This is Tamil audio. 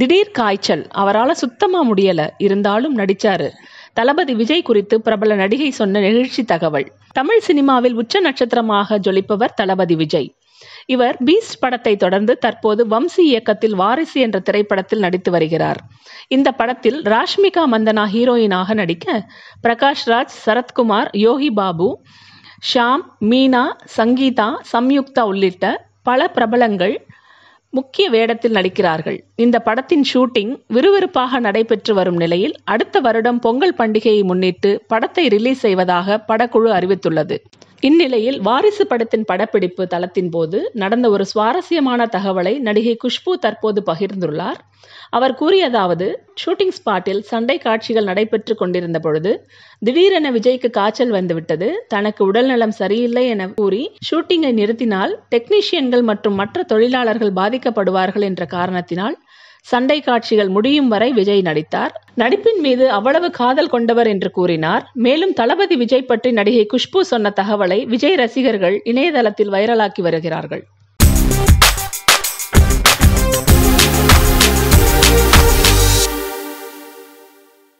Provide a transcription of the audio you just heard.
திடீர் காய்ச்சல் அவரால் சுத்தமாக முடியலை இருந்தாலும் நடிச்சாரு தளபதி விஜய் குறித்து பிரபல நடிகை சொன்ன நெகிழ்ச்சி தகவல் தமிழ் சினிமாவில் உச்ச நட்சத்திரமாக ஜொலிப்பவர் தளபதி விஜய் இவர் பீஸ்ட் படத்தை தொடர்ந்து தற்போது வம்சி இயக்கத்தில் வாரிசு என்ற திரைப்படத்தில் நடித்து வருகிறார் இந்த படத்தில் ராஷ்மிகா மந்தனா ஹீரோயினாக நடிக்க பிரகாஷ் ராஜ் சரத்குமார் யோகி பாபு ஷாம் மீனா சங்கீதா சம்யுக்தா உள்ளிட்ட பல பிரபலங்கள் முக்கிய வேடத்தில் நடிக்கிறார்கள் இந்த படத்தின் ஷூட்டிங் விறுவிறுப்பாக நடைபெற்று வரும் நிலையில் அடுத்த வருடம் பொங்கல் பண்டிகையை முன்னிட்டு படத்தை ரிலீஸ் செய்வதாக படக்குழு அறிவித்துள்ளது இந்நிலையில் வாரிசு படத்தின் படப்பிடிப்பு தளத்தின் போது நடந்த ஒரு சுவாரஸ்யமான தகவலை நடிகை குஷ்பு தற்போது பகிர்ந்துள்ளார் அவர் கூறியதாவது ஷூட்டிங் ஸ்பாட்டில் சண்டை காட்சிகள் நடைபெற்று கொண்டிருந்த பொழுது திடீரென விஜய்க்கு காய்ச்சல் வந்துவிட்டது தனக்கு உடல்நலம் சரியில்லை என கூறி ஷூட்டிங்கை நிறுத்தினால் டெக்னீஷியன்கள் மற்றும் மற்ற தொழிலாளர்கள் பாதிக்கப்படுவார்கள் என்ற காரணத்தினால் சண்டை காட்சிகள் முடியும் வரை விஜய் நடித்தார் நடிப்பின் மீது அவ்வளவு காதல் கொண்டவர் என்று கூறினார் மேலும் தளபதி விஜய் பற்றி நடிகை குஷ்பு சொன்ன தகவலை விஜய் ரசிகர்கள் இணையதளத்தில் வைரலாக்கி வருகிறார்கள்